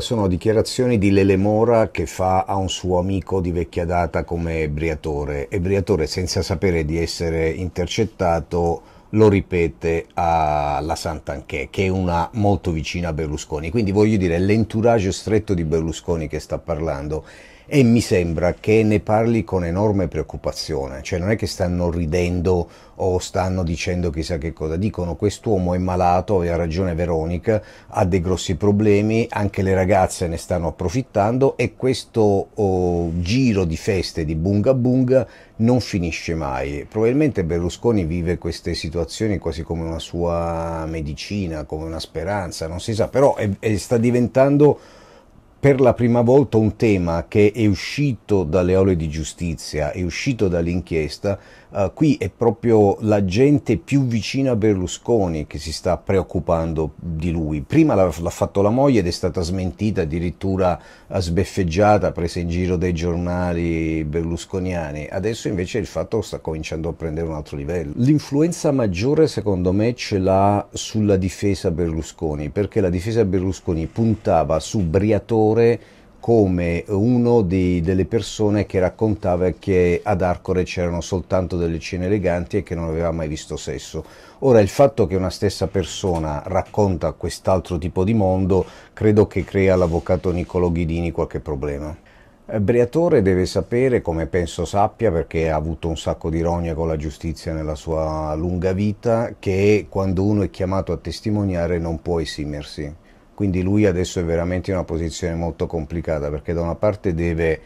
Sono dichiarazioni di Lele Mora che fa a un suo amico di vecchia data come ebriatore. Ebriatore senza sapere di essere intercettato lo ripete alla Santanchè, che è una molto vicina a Berlusconi. Quindi voglio dire, l'entourage stretto di Berlusconi che sta parlando e mi sembra che ne parli con enorme preoccupazione, cioè non è che stanno ridendo o stanno dicendo chissà che cosa, dicono quest'uomo è malato, aveva ragione Veronica, ha dei grossi problemi, anche le ragazze ne stanno approfittando e questo oh, giro di feste di bunga bunga non finisce mai. Probabilmente Berlusconi vive queste situazioni quasi come una sua medicina, come una speranza, non si sa, però è, è, sta diventando per la prima volta un tema che è uscito dalle aule di giustizia, è uscito dall'inchiesta, eh, qui è proprio la gente più vicina a Berlusconi che si sta preoccupando di lui. Prima l'ha, l'ha fatto la moglie ed è stata smentita, addirittura sbeffeggiata, presa in giro dai giornali berlusconiani. Adesso invece il fatto sta cominciando a prendere un altro livello. L'influenza maggiore secondo me ce l'ha sulla difesa Berlusconi, perché la difesa Berlusconi puntava su Briatore come una delle persone che raccontava che ad Arcore c'erano soltanto delle cene eleganti e che non aveva mai visto sesso. Ora il fatto che una stessa persona racconta quest'altro tipo di mondo credo che crea all'avvocato Niccolo Ghidini qualche problema. Eh, Briatore deve sapere, come penso sappia, perché ha avuto un sacco di ironia con la giustizia nella sua lunga vita, che quando uno è chiamato a testimoniare non può esimersi. Quindi lui adesso è veramente in una posizione molto complicata perché da una parte deve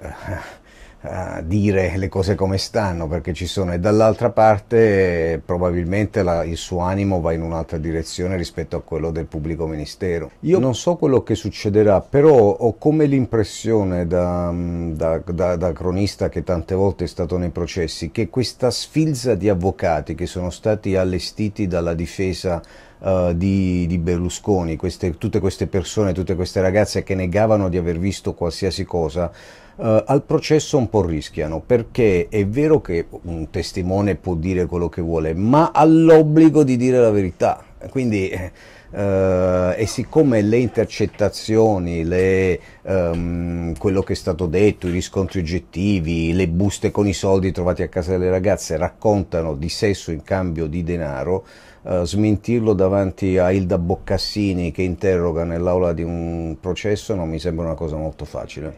uh, uh, dire le cose come stanno perché ci sono e dall'altra parte probabilmente la, il suo animo va in un'altra direzione rispetto a quello del pubblico ministero. Io non so quello che succederà, però ho come l'impressione da, mm, da, da, da cronista che tante volte è stato nei processi che questa sfilza di avvocati che sono stati allestiti dalla difesa uh, di, di, Berlusconi, queste, tutte queste persone, tutte queste ragazze che negavano di aver visto qualsiasi cosa, Uh, al processo un po' rischiano perché è vero che un testimone può dire quello che vuole, ma ha l'obbligo di dire la verità. Quindi, eh, e siccome le intercettazioni, le, ehm, quello che è stato detto, i riscontri oggettivi, le buste con i soldi trovati a casa delle ragazze raccontano di sesso in cambio di denaro, eh, smentirlo davanti a Ilda Boccassini che interroga nell'aula di un processo non mi sembra una cosa molto facile.